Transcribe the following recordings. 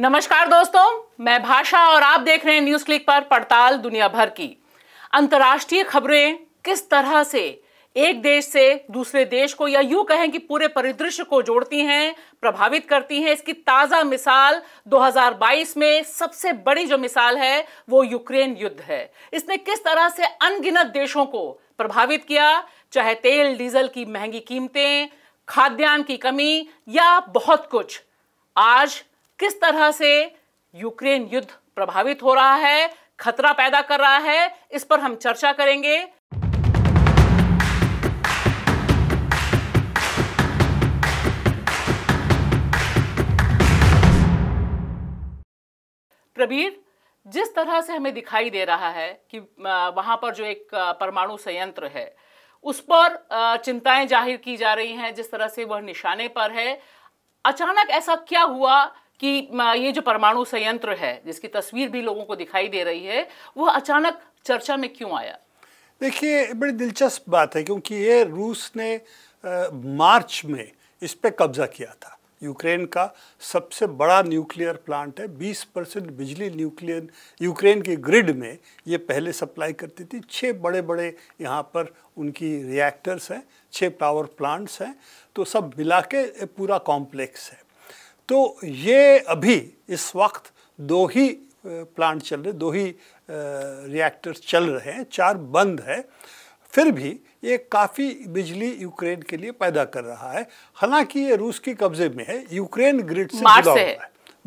नमस्कार दोस्तों मैं भाषा और आप देख रहे हैं न्यूज क्लिक पर पड़ताल दुनिया भर की अंतर्राष्ट्रीय खबरें किस तरह से एक देश से दूसरे देश को या यूं कहें कि पूरे परिदृश्य को जोड़ती हैं प्रभावित करती हैं इसकी ताजा मिसाल 2022 में सबसे बड़ी जो मिसाल है वो यूक्रेन युद्ध है इसने किस तरह से अनगिनत देशों को प्रभावित किया चाहे तेल डीजल की महंगी कीमतें खाद्यान्न की कमी या बहुत कुछ आज किस तरह से यूक्रेन युद्ध प्रभावित हो रहा है खतरा पैदा कर रहा है इस पर हम चर्चा करेंगे प्रबीर जिस तरह से हमें दिखाई दे रहा है कि वहां पर जो एक परमाणु संयंत्र है उस पर चिंताएं जाहिर की जा रही हैं जिस तरह से वह निशाने पर है अचानक ऐसा क्या हुआ कि ये जो परमाणु संयंत्र है जिसकी तस्वीर भी लोगों को दिखाई दे रही है वो अचानक चर्चा में क्यों आया देखिए बड़ी दिलचस्प बात है क्योंकि ये रूस ने आ, मार्च में इस पर कब्जा किया था यूक्रेन का सबसे बड़ा न्यूक्लियर प्लांट है 20 परसेंट बिजली न्यूक्लियर यूक्रेन के ग्रिड में ये पहले सप्लाई करती थी छः बड़े बड़े यहाँ पर उनकी रिएक्टर्स हैं छः पावर प्लांट्स हैं तो सब मिला के पूरा कॉम्प्लेक्स है तो ये अभी इस वक्त दो ही प्लांट चल रहे दो ही रिएक्टर चल रहे हैं चार बंद है फिर भी ये काफ़ी बिजली यूक्रेन के लिए पैदा कर रहा है हालांकि ये रूस के कब्जे में है यूक्रेन ग्रिड से जुड़ा हुआ है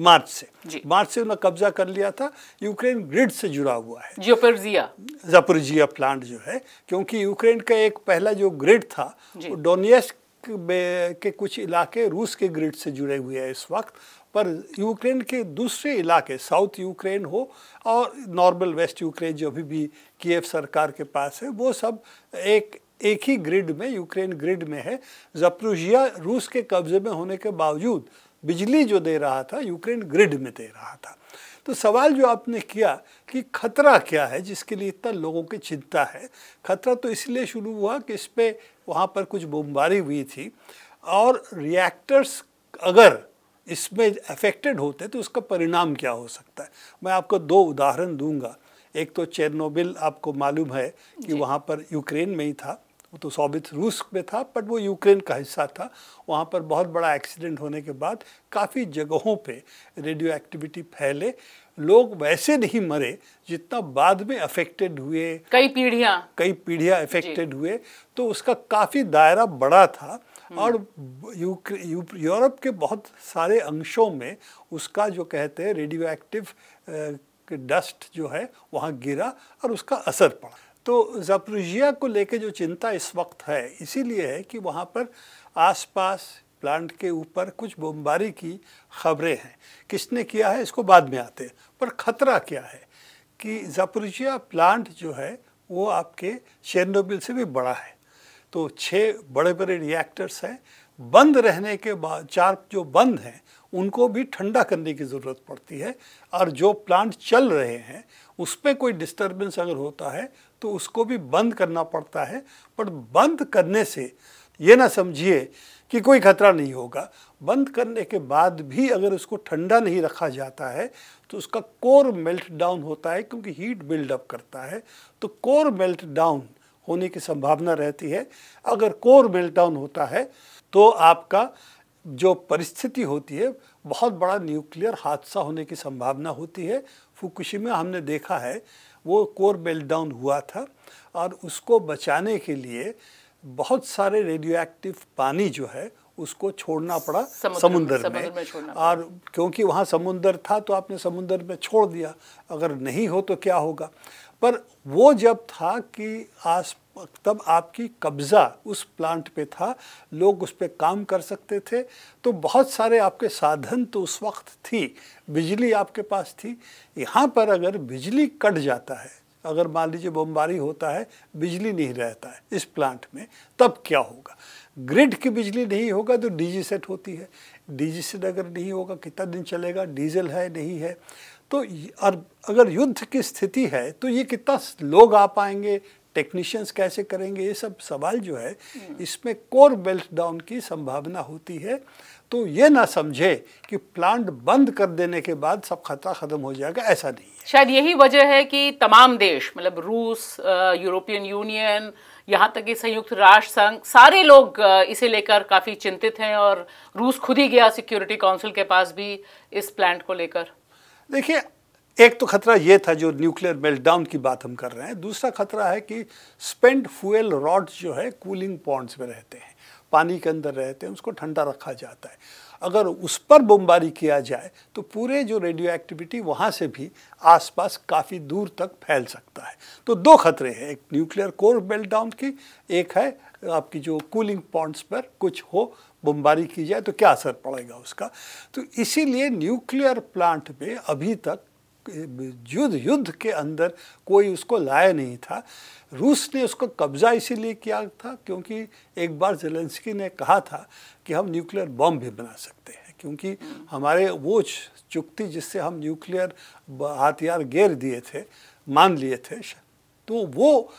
मार्च से मार्च से उन्होंने कब्जा कर लिया था यूक्रेन ग्रिड से जुड़ा हुआ है जपरजिया प्लांट जो है क्योंकि यूक्रेन का एक पहला जो ग्रिड था वो डोनियस्क के कुछ इलाके रूस के ग्रिड से जुड़े हुए हैं इस वक्त पर यूक्रेन के दूसरे इलाके साउथ यूक्रेन हो और नॉर्मल वेस्ट यूक्रेन जो अभी भी कीव सरकार के पास है वो सब एक एक ही ग्रिड में यूक्रेन ग्रिड में है जप्रूजिया रूस के कब्जे में होने के बावजूद बिजली जो दे रहा था यूक्रेन ग्रिड में दे रहा था तो सवाल जो आपने किया कि खतरा क्या है जिसके लिए इतना लोगों की चिंता है खतरा तो इसलिए शुरू हुआ कि इस पर वहाँ पर कुछ बमबारी हुई थी और रिएक्टर्स अगर इसमें अफेक्टेड होते तो उसका परिणाम क्या हो सकता है मैं आपको दो उदाहरण दूंगा एक तो चेरनोबिल आपको मालूम है कि वहाँ पर यूक्रेन में ही था वो तो सोबित रूस में था बट वो यूक्रेन का हिस्सा था वहाँ पर बहुत बड़ा एक्सीडेंट होने के बाद काफ़ी जगहों पे रेडियो एक्टिविटी फैले लोग वैसे नहीं मरे जितना बाद में अफेक्टेड हुए कई पीढ़ियां कई पीढ़ियां अफेक्टेड हुए तो उसका काफ़ी दायरा बड़ा था हम्म। और यूरोप के बहुत सारे अंशों में उसका जो कहते हैं रेडियो एक्टिव डस्ट जो है वहाँ गिरा और उसका असर पड़ा तो जापोरिजिया को लेकर जो चिंता इस वक्त है इसीलिए है कि वहाँ पर आसपास प्लांट के ऊपर कुछ बमबारी की खबरें हैं किसने किया है इसको बाद में आते हैं पर ख़तरा क्या है कि जापोरिजिया प्लांट जो है वो आपके शेरनोबिल से भी बड़ा है तो छः बड़े बड़े रिएक्टर्स हैं बंद रहने के बाद चार जो बंद हैं उनको भी ठंडा करने की ज़रूरत पड़ती है और जो प्लांट चल रहे हैं उसमें कोई डिस्टर्बेंस अगर होता है तो उसको भी बंद करना पड़ता है पर बंद करने से ये ना समझिए कि कोई खतरा नहीं होगा बंद करने के बाद भी अगर उसको ठंडा नहीं रखा जाता है तो उसका कोर मेल्ट डाउन होता है क्योंकि हीट बिल्डअप करता है तो कोर मेल्ट डाउन होने की संभावना रहती है अगर कोर मेल्ट डाउन होता है तो आपका जो परिस्थिति होती है बहुत बड़ा न्यूक्लियर हादसा होने की संभावना होती है फुकुशिमा हमने देखा है वो कोर मेल्ट डाउन हुआ था और उसको बचाने के लिए बहुत सारे रेडियो एक्टिव पानी जो है उसको छोड़ना पड़ा समुद्र में, में, में और क्योंकि वहाँ समुद्र था तो आपने समुद्र में छोड़ दिया अगर नहीं हो तो क्या होगा पर वो जब था कि आस तब आपकी कब्ज़ा उस प्लांट पे था लोग उस पर काम कर सकते थे तो बहुत सारे आपके साधन तो उस वक्त थी बिजली आपके पास थी यहाँ पर अगर बिजली कट जाता है अगर मान लीजिए बमबारी होता है बिजली नहीं रहता है इस प्लांट में तब क्या होगा ग्रिड की बिजली नहीं होगा तो डीजी सेट होती है डीजी सेट अगर नहीं होगा कितना दिन चलेगा डीजल है नहीं है तो और अगर युद्ध की स्थिति है तो ये कितना लोग आ पाएंगे टेक्नीशियंस कैसे करेंगे ये सब सवाल जो है इसमें कोर बेल्ट डाउन की संभावना होती है तो ये ना समझे कि प्लांट बंद कर देने के बाद सब खतरा ख़त्म हो जाएगा ऐसा नहीं है शायद यही वजह है कि तमाम देश मतलब रूस यूरोपियन यूनियन यहाँ तक कि संयुक्त राष्ट्र संघ सारे लोग इसे लेकर काफ़ी चिंतित हैं और रूस खुद ही गया सिक्योरिटी काउंसिल के पास भी इस प्लांट को लेकर देखिए एक तो खतरा ये था जो न्यूक्लियर मेल्टडाउन की बात हम कर रहे हैं दूसरा खतरा है कि स्पेंड फ्यूल रॉड्स जो है कूलिंग पॉइंट्स में रहते हैं पानी के अंदर रहते हैं उसको ठंडा रखा जाता है अगर उस पर बमबारी किया जाए तो पूरे जो रेडियो एक्टिविटी वहाँ से भी आसपास काफ़ी दूर तक फैल सकता है तो दो खतरे हैं एक न्यूक्लियर कोर मेल्टडाउन की एक है आपकी जो कूलिंग पॉइंट्स पर कुछ हो बमबारी की जाए तो क्या असर पड़ेगा उसका तो इसीलिए न्यूक्लियर प्लांट में अभी तक युद्ध युद्ध के अंदर कोई उसको लाया नहीं था रूस ने उसको कब्जा इसीलिए किया था क्योंकि एक बार जेलेंस्की ने कहा था कि हम न्यूक्लियर बम भी बना सकते हैं क्योंकि हमारे वो चुक्ति जिससे हम न्यूक्लियर हथियार घेर दिए थे मान लिए थे तो वो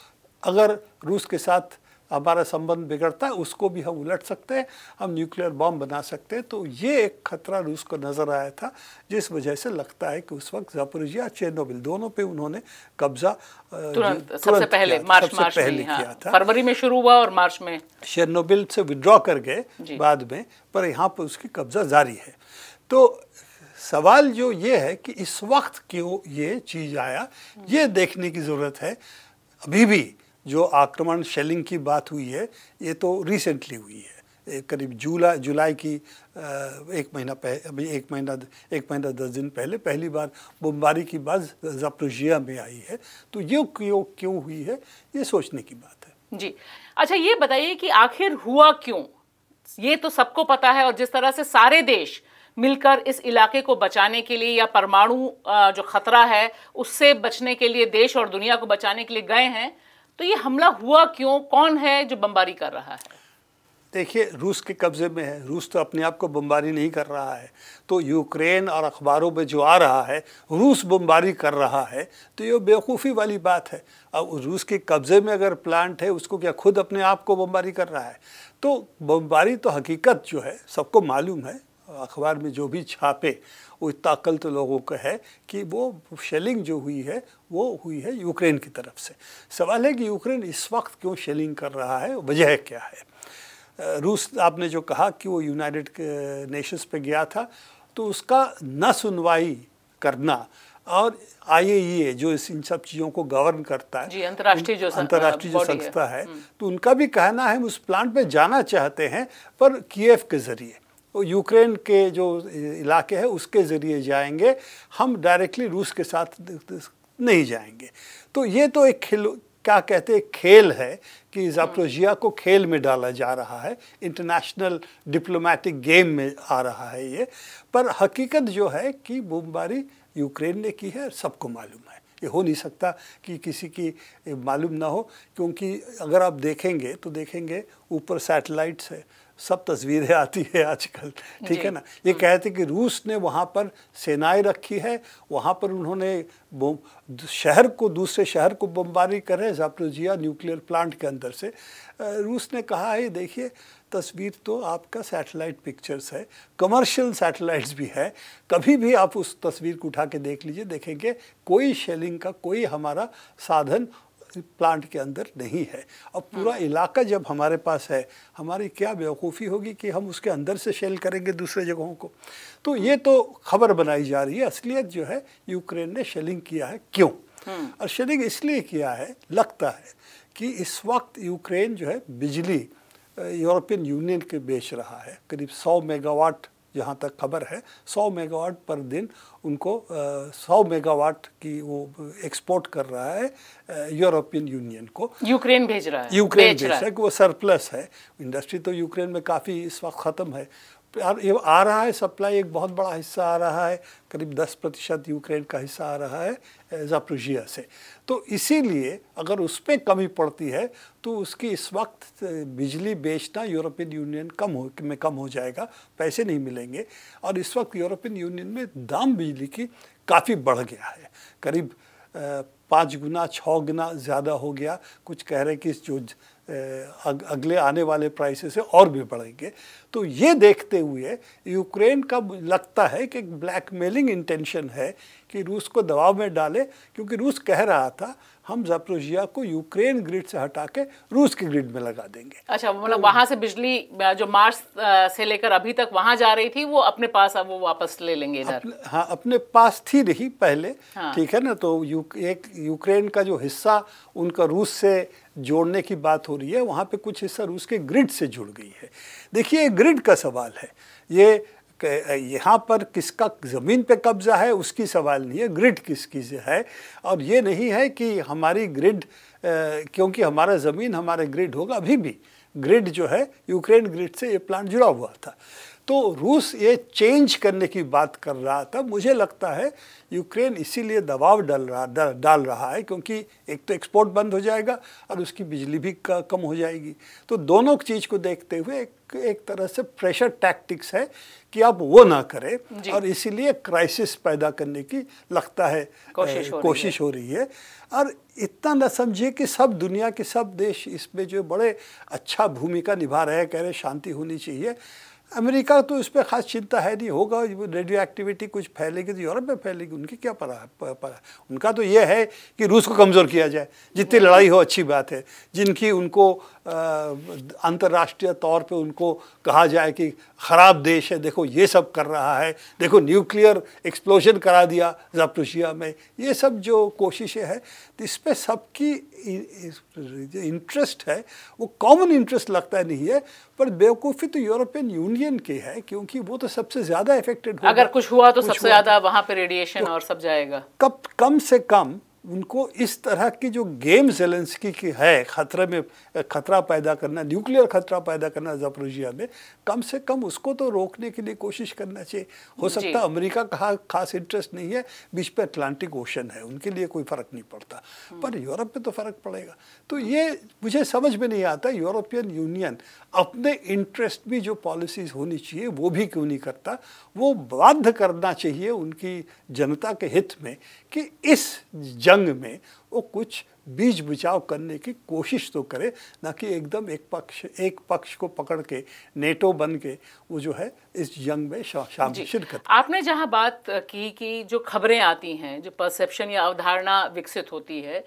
अगर रूस के साथ हमारा संबंध बिगड़ता है उसको भी हम उलट सकते हैं हम न्यूक्लियर बॉम्ब बना सकते हैं तो ये एक खतरा रूस को नज़र आया था जिस वजह से लगता है कि उस वक्त जापोरिजिया चेनोबिल दोनों पे उन्होंने कब्जा तुरंत सबसे पहले मार्च मार्च पहले हाँ, किया था फरवरी में शुरू हुआ और मार्च में चेनोबिल से विड्रॉ कर गए बाद में पर यहाँ पर उसकी कब्जा जारी है तो सवाल जो ये है कि इस वक्त क्यों ये चीज़ आया ये देखने की ज़रूरत है अभी भी जो आक्रमण शेलिंग की बात हुई है ये तो रिसेंटली हुई है करीब जुलाई जुलाई की एक महीना पह अभी एक महीना एक महीना दस दिन पहले पहली बार बमबारी की बात जाप्रोजिया में आई है तो ये क्यों क्यों हुई है ये सोचने की बात है जी अच्छा ये बताइए कि आखिर हुआ क्यों ये तो सबको पता है और जिस तरह से सारे देश मिलकर इस इलाके को बचाने के लिए या परमाणु जो खतरा है उससे बचने के लिए देश और दुनिया को बचाने के लिए गए हैं तो ये हमला हुआ क्यों कौन है जो बमबारी कर रहा है देखिए रूस के कब्ज़े में है रूस तो अपने आप को बमबारी नहीं कर रहा है तो यूक्रेन और अखबारों में जो आ रहा है रूस बमबारी कर रहा है तो ये बेवकूफ़ी वाली बात है अब रूस के कब्ज़े में अगर प्लांट है उसको क्या खुद अपने आप को बमबारी कर रहा है तो बमबारी तो हकीकत जो है सबको मालूम है अखबार में जो भी छापे वो इतना अकल तो लोगों का है कि वो शेलिंग जो हुई है वो हुई है यूक्रेन की तरफ से सवाल है कि यूक्रेन इस वक्त क्यों शेलिंग कर रहा है वजह क्या है रूस आपने जो कहा कि वो यूनाइटेड नेशंस पे गया था तो उसका न सुनवाई करना और ए जो इस इन सब चीज़ों को गवर्न करता है अंतर्राष्ट्रीय जो अंतर्राष्ट्रीय जो संस्था है, है हम्म। तो उनका भी कहना है हम उस प्लांट में जाना चाहते हैं पर कीएफ के ज़रिए तो यूक्रेन के जो इलाके हैं उसके ज़रिए जाएंगे हम डायरेक्टली रूस के साथ नहीं जाएंगे तो ये तो एक खेल क्या कहते हैं खेल है कि जाप्रोजिया को खेल में डाला जा रहा है इंटरनेशनल डिप्लोमेटिक गेम में आ रहा है ये पर हकीकत जो है कि बमबारी यूक्रेन ने की है सबको मालूम है ये हो नहीं सकता कि किसी की मालूम ना हो क्योंकि अगर आप देखेंगे तो देखेंगे ऊपर सैटेलाइट्स है सब तस्वीरें आती है आजकल ठीक है ना ये कहते कि रूस ने वहाँ पर सेनाएं रखी है वहाँ पर उन्होंने शहर को दूसरे शहर को बमबारी करे जाप्रोजिया न्यूक्लियर प्लांट के अंदर से रूस ने कहा है देखिए तस्वीर तो आपका सैटेलाइट पिक्चर्स है कमर्शियल सैटेलाइट्स भी है कभी भी आप उस तस्वीर को उठा के देख लीजिए देखेंगे कोई शेलिंग का कोई हमारा साधन प्लांट के अंदर नहीं है अब पूरा हाँ। इलाका जब हमारे पास है हमारी क्या बेवकूफ़ी होगी कि हम उसके अंदर से शेल करेंगे दूसरे जगहों को तो हाँ। ये तो खबर बनाई जा रही है असलियत जो है यूक्रेन ने शेलिंग किया है क्यों हाँ। और शेलिंग इसलिए किया है लगता है कि इस वक्त यूक्रेन जो है बिजली यूरोपियन यूनियन के बेच रहा है करीब सौ मेगावाट जहाँ तक खबर है 100 मेगावाट पर दिन उनको आ, 100 मेगावाट की वो एक्सपोर्ट कर रहा है यूरोपियन यूनियन को यूक्रेन भेज रहा है यूक्रेन भेज रहा है कि वो सरप्लस है इंडस्ट्री तो यूक्रेन में काफ़ी इस वक्त ख़त्म है ये आ रहा है सप्लाई एक बहुत बड़ा हिस्सा आ रहा है करीब 10 प्रतिशत यूक्रेन का हिस्सा आ रहा है जाप्रोजिया से तो इसीलिए अगर उस पर कमी पड़ती है तो उसकी इस वक्त बिजली बेचना यूरोपियन यूनियन कम हो में कम हो जाएगा पैसे नहीं मिलेंगे और इस वक्त यूरोपियन यूनियन में दाम बिजली की काफ़ी बढ़ गया है करीब पाँच गुना छः गुना ज़्यादा हो गया कुछ कह रहे कि जो अगले आने वाले प्राइसेस से और भी बढ़ेंगे तो ये देखते हुए यूक्रेन का लगता है कि ब्लैकमेलिंग इंटेंशन है कि रूस को दबाव में डाले क्योंकि रूस कह रहा था हम जाप्रोजिया को यूक्रेन ग्रिड से हटा के रूस के ग्रिड में लगा देंगे अच्छा मतलब तो वहाँ से बिजली जो मार्च से लेकर अभी तक वहाँ जा रही थी वो अपने पास अब वो वापस ले लेंगे इधर अपने, हाँ अपने पास थी नहीं पहले हाँ। ठीक हाँ। है ना तो यू, एक यूक्रेन का जो हिस्सा उनका रूस से जोड़ने की बात हो रही है वहाँ पे कुछ हिस्सा रूस के ग्रिड से जुड़ गई है देखिए ग्रिड का सवाल है ये यहाँ पर किसका ज़मीन पे कब्ज़ा है उसकी सवाल नहीं है ग्रिड किसकी से है और ये नहीं है कि हमारी ग्रिड क्योंकि हमारा ज़मीन हमारा ग्रिड होगा अभी भी ग्रिड जो है यूक्रेन ग्रिड से ये प्लांट जुड़ा हुआ था तो रूस ये चेंज करने की बात कर रहा था मुझे लगता है यूक्रेन इसीलिए दबाव डाल रहा डाल रहा है क्योंकि एक तो एक्सपोर्ट बंद हो जाएगा और उसकी बिजली भी कम हो जाएगी तो दोनों चीज़ को देखते हुए एक, एक तरह से प्रेशर टैक्टिक्स है कि आप वो ना करें और इसीलिए क्राइसिस पैदा करने की लगता है कोशिश, ए, हो, कोशिश हो रही है और इतना ना समझिए कि सब दुनिया के सब देश इसमें जो बड़े अच्छा भूमिका निभा रहे हैं कह रहे शांति होनी चाहिए अमेरिका तो इस पर ख़ास चिंता है नहीं होगा रेडियो एक्टिविटी कुछ फैलेगी तो यूरोप में फैलेगी उनकी क्या पड़ा पड़ा उनका तो ये है कि रूस को कमज़ोर किया जाए जितनी हाँ। लड़ाई हो अच्छी बात है जिनकी उनको अंतर्राष्ट्रीय तौर पे उनको कहा जाए कि ख़राब देश है देखो ये सब कर रहा है देखो न्यूक्लियर एक्सप्लोजन करा दिया जापरूशिया में ये सब जो कोशिशें हैं तो इस पर सबकी जो इंटरेस्ट है वो कॉमन इंटरेस्ट लगता नहीं है पर बेवकूफ़ी तो यूरोपियन यूनियन की है क्योंकि वो तो सबसे ज़्यादा इफेक्टेड अगर कुछ हुआ तो सबसे ज़्यादा वहां पर रेडिएशन और सब जाएगा कब कम से कम उनको इस तरह की जो गेम जेलेंसकी की है खतरे में खतरा पैदा करना न्यूक्लियर खतरा पैदा करना जपरूजिया में कम से कम उसको तो रोकने के लिए कोशिश करना चाहिए हो सकता है अमेरिका का खास इंटरेस्ट नहीं है बीच पे अटलांटिक ओशन है उनके लिए कोई फ़र्क नहीं पड़ता हम्म। पर यूरोप में तो फ़र्क पड़ेगा तो ये मुझे समझ में नहीं आता यूरोपियन यूनियन अपने इंटरेस्ट में जो पॉलिसीज़ होनी चाहिए वो भी क्यों नहीं करता वो बाध्य करना चाहिए उनकी जनता के हित में कि इस जंग में वो कुछ बीज बचाव करने की कोशिश तो करे ना कि एकदम एक पक्ष एक पक्ष को पकड़ के नेटो बन के वो जो है इस जंग में शामिल शिरकत आपने जहां बात की कि जो खबरें आती हैं जो परसेप्शन या अवधारणा विकसित होती है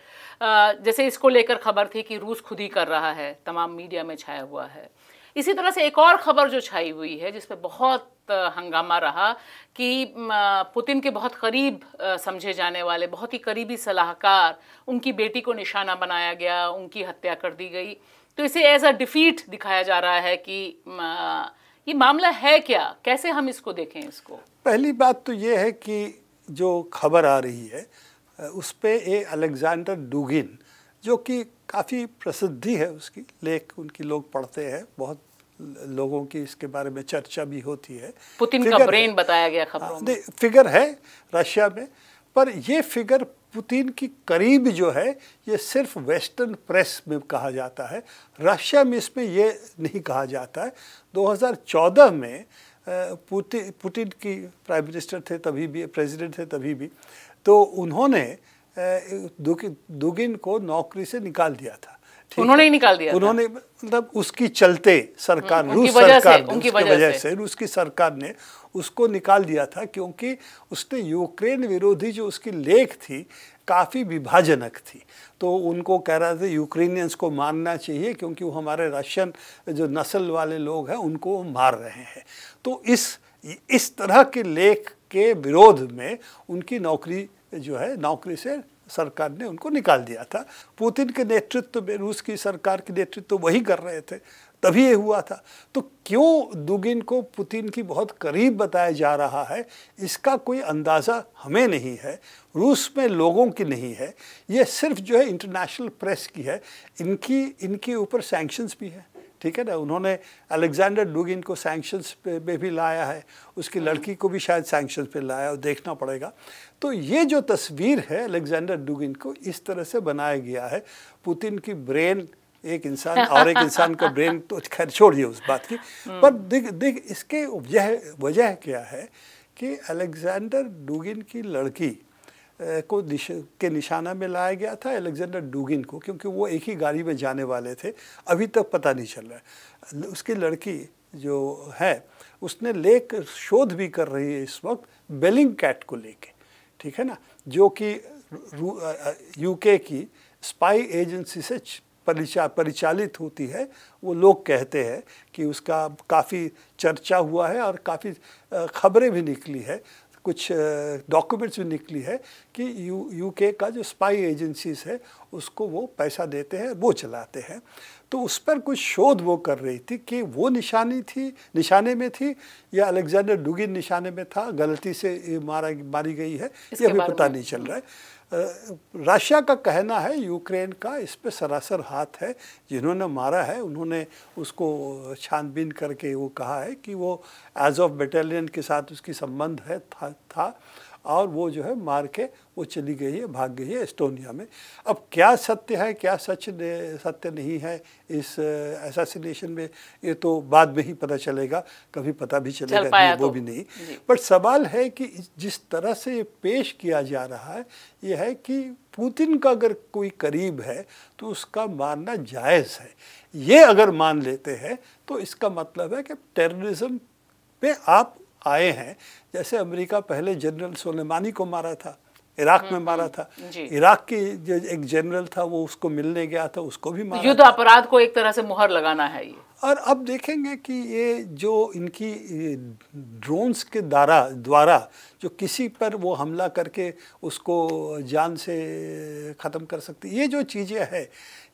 जैसे इसको लेकर खबर थी कि रूस खुद ही कर रहा है तमाम मीडिया में छाया हुआ है इसी तरह से एक और खबर जो छाई हुई है जिसपे बहुत हंगामा रहा कि पुतिन के बहुत करीब समझे जाने वाले बहुत ही करीबी सलाहकार उनकी बेटी को निशाना बनाया गया उनकी हत्या कर दी गई तो इसे एज अ डिफीट दिखाया जा रहा है कि ये मामला है क्या कैसे हम इसको देखें इसको पहली बात तो ये है कि जो खबर आ रही है उस पर ए अलेक्जेंडर डुगिन जो कि काफ़ी प्रसिद्धि है उसकी लेख उनकी लोग पढ़ते हैं बहुत लोगों की इसके बारे में चर्चा भी होती है पुतिन का ब्रेन बताया गया खबरों में फिगर है रशिया में पर ये फिगर पुतिन की करीब जो है ये सिर्फ वेस्टर्न प्रेस में कहा जाता है रशिया में इसमें ये नहीं कहा जाता है 2014 में पुतिन पुतिन की प्राइम मिनिस्टर थे तभी भी प्रेसिडेंट थे तभी भी तो उन्होंने दुगिन, को नौकरी से निकाल दिया था उन्होंने ही निकाल दिया उन्होंने मतलब उसकी चलते सरकार रूस सरकार उनकी वजह से रूस की सरकार ने उसको निकाल दिया था क्योंकि उसने यूक्रेन विरोधी जो उसकी लेख थी काफ़ी विभाजनक थी तो उनको कह रहा था यूक्रेनियंस को मारना चाहिए क्योंकि वो हमारे रशियन जो नस्ल वाले लोग हैं उनको मार रहे हैं तो इस इस तरह के लेख के विरोध में उनकी नौकरी जो है नौकरी से सरकार ने उनको निकाल दिया था पुतिन के नेतृत्व में रूस की सरकार के नेतृत्व तो वही कर रहे थे तभी ये हुआ था तो क्यों दुगिन को पुतिन की बहुत करीब बताया जा रहा है इसका कोई अंदाज़ा हमें नहीं है रूस में लोगों की नहीं है ये सिर्फ जो है इंटरनेशनल प्रेस की है इनकी इनके ऊपर सैंक्शंस भी हैं ठीक है ना उन्होंने अलेक्जेंडर डुगिन को सैंक्शंस पे, पे भी लाया है उसकी हाँ। लड़की को भी शायद सैंक्शंस पे लाया और देखना पड़ेगा तो ये जो तस्वीर है अलेक्जेंडर डुगिन को इस तरह से बनाया गया है पुतिन की ब्रेन एक इंसान और एक इंसान का ब्रेन तो खैर छोड़िए उस बात की हम्म। पर देख देख इसके वजह वजह क्या है कि अलेक्जेंडर डुगिन की लड़की को दिश के निशाना में लाया गया था एलेक्जेंडर डूगिन को क्योंकि वो एक ही गाड़ी में जाने वाले थे अभी तक पता नहीं चल रहा है उसकी लड़की जो है उसने लेख शोध भी कर रही है इस वक्त बेलिंग कैट को लेके ठीक है ना जो कि यूके की स्पाई एजेंसी से परिचा परिचालित होती है वो लोग कहते हैं कि उसका काफ़ी चर्चा हुआ है और काफ़ी खबरें भी निकली है कुछ डॉक्यूमेंट्स भी निकली है कि यू यूके का जो स्पाई एजेंसीज है उसको वो पैसा देते हैं वो चलाते हैं तो उस पर कुछ शोध वो कर रही थी कि वो निशानी थी निशाने में थी या अलेक्जेंडर डुगिन निशाने में था गलती से मारा मारी गई है ये अभी पता नहीं चल रहा है रशिया का कहना है यूक्रेन का इस पर सरासर हाथ है जिन्होंने मारा है उन्होंने उसको छानबीन करके वो कहा है कि वो एज ऑफ बटालियन के साथ उसकी संबंध है था, था और वो जो है मार के वो चली गई है भाग गई है एस्टोनिया में अब क्या सत्य है क्या सच सत्य नहीं है इस एसासिनेशन में ये तो बाद में ही पता चलेगा कभी पता भी चलेगा चल वो तो। भी नहीं बट सवाल है कि जिस तरह से ये पेश किया जा रहा है ये है कि पुतिन का अगर कोई करीब है तो उसका मानना जायज़ है ये अगर मान लेते हैं तो इसका मतलब है कि टेररिज्म पे आप आए हैं जैसे अमेरिका पहले जनरल सोलेमानी को मारा था इराक में हम्म, हम्म, मारा था इराक की जो एक जनरल था वो उसको मिलने गया था उसको भी मारा युद्ध अपराध को एक तरह से मुहर लगाना है ये और अब देखेंगे कि ये जो इनकी ड्रोन्स के द्वारा द्वारा जो किसी पर वो हमला करके उसको जान से ख़त्म कर सकती ये जो चीज़ें है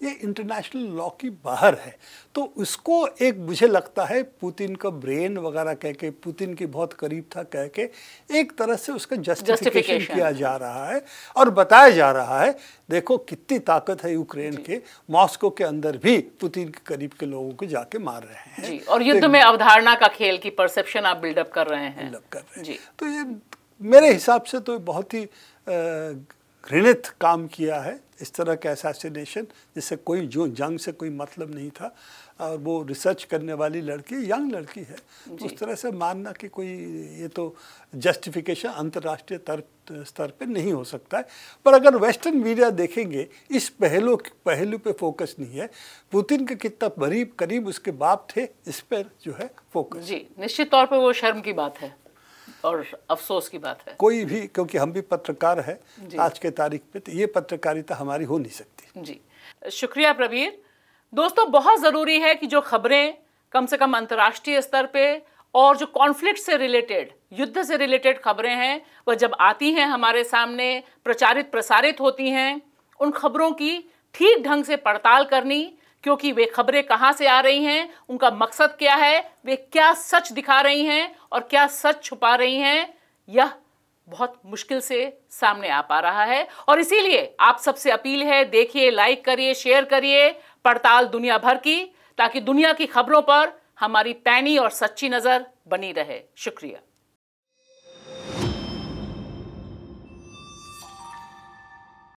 ये इंटरनेशनल लॉ की बाहर है तो उसको एक मुझे लगता है पुतिन का ब्रेन वगैरह कह के पुतिन के बहुत करीब था कह के एक तरह से उसका जस्टिफिकेशन किया जा रहा है और बताया जा रहा है देखो कितनी ताकत है यूक्रेन के मॉस्को के अंदर भी पुतिन के करीब के लोगों को जाते के मार रहे हैं जी, और युद्ध में अवधारणा का खेल की परसेप्शन आप बिल्डअप कर रहे हैं बिल्डअप कर रहे हैं तो ये मेरे हिसाब से तो बहुत ही घृणित काम किया है इस तरह का एसासिनेशन जिससे कोई जो जंग से कोई मतलब नहीं था और वो रिसर्च करने वाली लड़की यंग लड़की है तो उस तरह से मानना कि कोई ये तो जस्टिफिकेशन अंतर्राष्ट्रीय स्तर पे नहीं हो सकता है पर अगर वेस्टर्न मीडिया देखेंगे इस पहलू पहलू पे फोकस नहीं है पुतिन के कितना करीब करीब उसके बाप थे इस पर जो है फोकस जी निश्चित तौर पर वो शर्म की बात है और अफसोस की बात है कोई भी क्योंकि हम भी पत्रकार हैं आज के तारीख पे तो ये पत्रकारिता हमारी हो नहीं सकती जी शुक्रिया प्रवीर दोस्तों बहुत ज़रूरी है कि जो खबरें कम से कम अंतर्राष्ट्रीय स्तर पे और जो कॉन्फ्लिक्ट से रिलेटेड युद्ध से रिलेटेड खबरें हैं वह जब आती हैं हमारे सामने प्रचारित प्रसारित होती हैं उन खबरों की ठीक ढंग से पड़ताल करनी क्योंकि वे खबरें कहाँ से आ रही हैं उनका मकसद क्या है वे क्या सच दिखा रही हैं और क्या सच छुपा रही हैं यह बहुत मुश्किल से सामने आ पा रहा है और इसीलिए आप सबसे अपील है देखिए लाइक करिए शेयर करिए पड़ताल दुनिया भर की ताकि दुनिया की खबरों पर हमारी पैनी और सच्ची नज़र बनी रहे शुक्रिया